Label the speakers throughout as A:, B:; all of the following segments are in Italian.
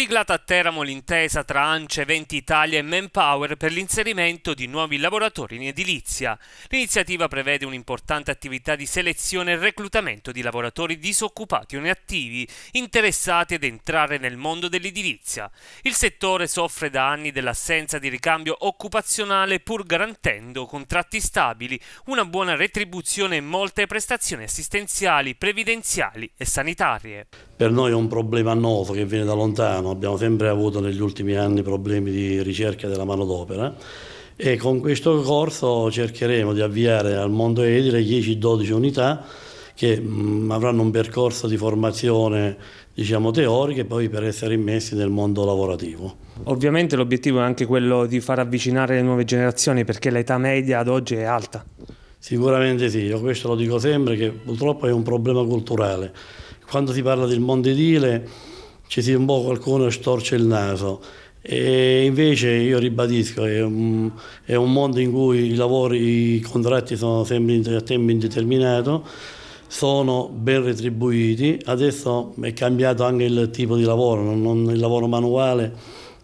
A: siglata a Teramo l'intesa tra ANCE, 20 Italia e Manpower per l'inserimento di nuovi lavoratori in edilizia. L'iniziativa prevede un'importante attività di selezione e reclutamento di lavoratori disoccupati o inattivi, interessati ad entrare nel mondo dell'edilizia. Il settore soffre da anni dell'assenza di ricambio occupazionale pur garantendo contratti stabili, una buona retribuzione e molte prestazioni assistenziali, previdenziali e sanitarie.
B: Per noi è un problema noto che viene da lontano abbiamo sempre avuto negli ultimi anni problemi di ricerca della manodopera e con questo corso cercheremo di avviare al mondo edile 10-12 unità che mh, mm, avranno un percorso di formazione diciamo, teorica poi per essere immessi nel mondo lavorativo. Ovviamente l'obiettivo è anche quello di far avvicinare le nuove generazioni perché l'età media ad oggi è alta. Sicuramente sì, io questo lo dico sempre che purtroppo è un problema culturale. Quando si parla del mondo edile ci si un po' qualcuno storce il naso. E invece io ribadisco, è un, è un mondo in cui i lavori, i contratti sono sempre a tempo indeterminato, sono ben retribuiti, adesso è cambiato anche il tipo di lavoro, non, non, il lavoro manuale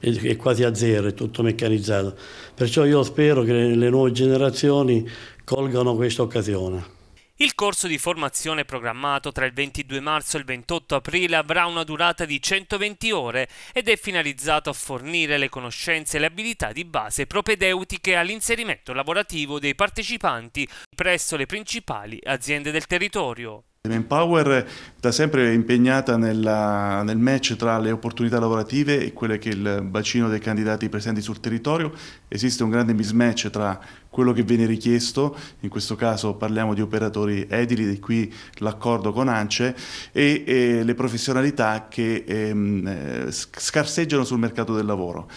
B: è, è quasi a zero, è tutto meccanizzato. Perciò io spero che le nuove generazioni colgano questa occasione. Il corso
A: di formazione programmato tra il 22 marzo e il 28 aprile avrà una durata di 120 ore ed è finalizzato a fornire le conoscenze e le abilità di base propedeutiche all'inserimento lavorativo dei partecipanti presso le principali aziende del territorio.
C: Manpower da sempre è impegnata nella, nel match tra le opportunità lavorative e quelle che il bacino dei candidati presenti sul territorio. Esiste un grande mismatch tra quello che viene richiesto, in questo caso parliamo di operatori edili, di qui l'accordo con ANCE, e, e, le professionalità che ehm, eh, scarseggiano sul mercato del lavoro.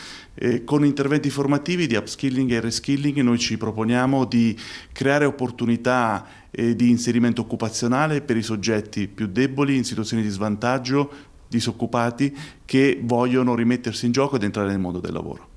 C: E con interventi formativi di upskilling e reskilling noi ci proponiamo di creare opportunità di inserimento occupazionale per i soggetti più deboli, in situazioni di svantaggio, disoccupati, che vogliono rimettersi in gioco ed entrare nel mondo del lavoro.